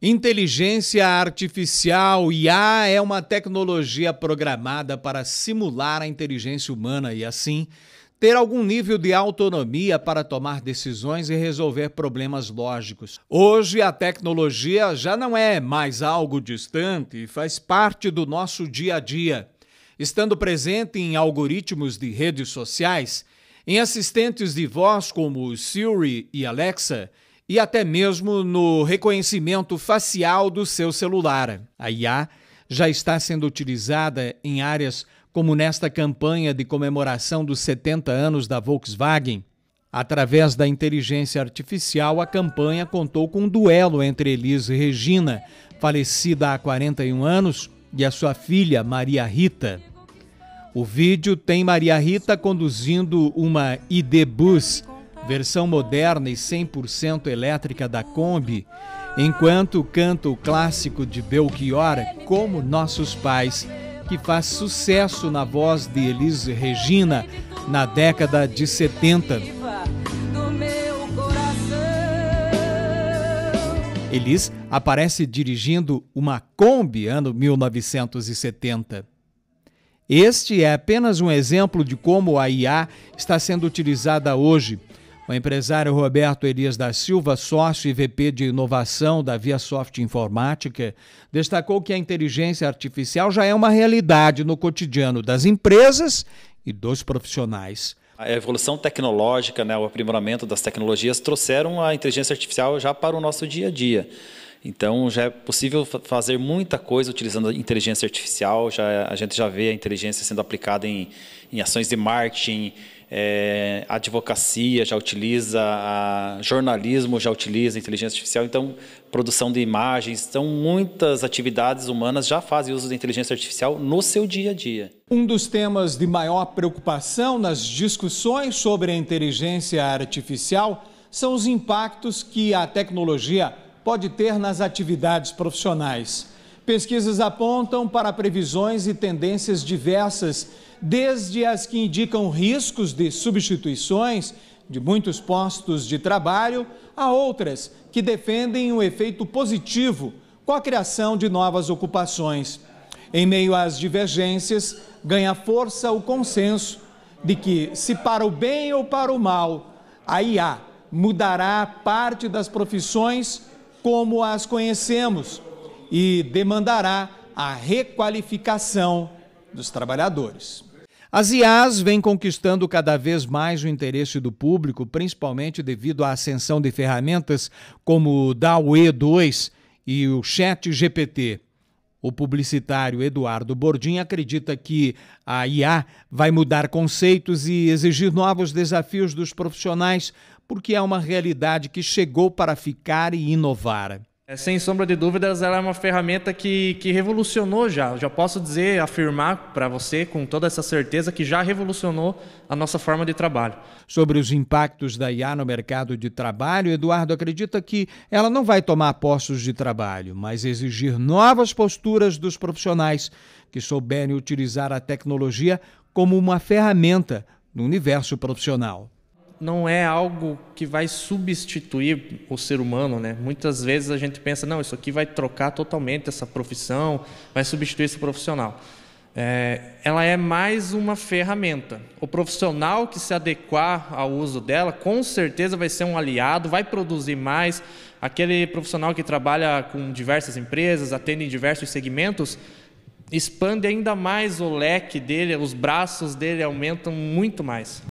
Inteligência artificial IA é uma tecnologia programada para simular a inteligência humana e assim ter algum nível de autonomia para tomar decisões e resolver problemas lógicos. Hoje a tecnologia já não é mais algo distante e faz parte do nosso dia a dia, estando presente em algoritmos de redes sociais, em assistentes de voz como o Siri e Alexa e até mesmo no reconhecimento facial do seu celular. A IA já está sendo utilizada em áreas como nesta campanha de comemoração dos 70 anos da Volkswagen. Através da inteligência artificial, a campanha contou com um duelo entre Elise Regina, falecida há 41 anos, e a sua filha, Maria Rita. O vídeo tem Maria Rita conduzindo uma ID Bus, versão moderna e 100% elétrica da Kombi, enquanto canta o clássico de Belchior, Como Nossos Pais, que faz sucesso na voz de Elise Regina na década de 70. Elis aparece dirigindo uma Kombi ano 1970. Este é apenas um exemplo de como a IA está sendo utilizada hoje o empresário Roberto Elias da Silva, sócio e VP de inovação da Via Soft Informática, destacou que a inteligência artificial já é uma realidade no cotidiano das empresas e dos profissionais. A evolução tecnológica, né, o aprimoramento das tecnologias trouxeram a inteligência artificial já para o nosso dia a dia. Então já é possível fazer muita coisa utilizando a inteligência artificial. Já, é, a gente já vê a inteligência sendo aplicada em, em ações de marketing, é, advocacia já utiliza, a jornalismo já utiliza a inteligência artificial, então produção de imagens, então muitas atividades humanas já fazem uso da inteligência artificial no seu dia a dia. Um dos temas de maior preocupação nas discussões sobre a inteligência artificial são os impactos que a tecnologia pode ter nas atividades profissionais. Pesquisas apontam para previsões e tendências diversas, desde as que indicam riscos de substituições de muitos postos de trabalho, a outras que defendem um efeito positivo com a criação de novas ocupações. Em meio às divergências, ganha força o consenso de que, se para o bem ou para o mal, a IA mudará parte das profissões como as conhecemos e demandará a requalificação dos trabalhadores. As IAs vêm conquistando cada vez mais o interesse do público, principalmente devido à ascensão de ferramentas como o e 2 e o Chat GPT. O publicitário Eduardo Bordim acredita que a IA vai mudar conceitos e exigir novos desafios dos profissionais, porque é uma realidade que chegou para ficar e inovar. É, sem sombra de dúvidas, ela é uma ferramenta que, que revolucionou já. já posso dizer, afirmar para você com toda essa certeza que já revolucionou a nossa forma de trabalho. Sobre os impactos da IA no mercado de trabalho, Eduardo acredita que ela não vai tomar postos de trabalho, mas exigir novas posturas dos profissionais que souberem utilizar a tecnologia como uma ferramenta no universo profissional não é algo que vai substituir o ser humano, né? Muitas vezes a gente pensa, não, isso aqui vai trocar totalmente essa profissão, vai substituir esse profissional. É, ela é mais uma ferramenta. O profissional que se adequar ao uso dela, com certeza vai ser um aliado, vai produzir mais. Aquele profissional que trabalha com diversas empresas, atende em diversos segmentos, expande ainda mais o leque dele, os braços dele aumentam muito mais.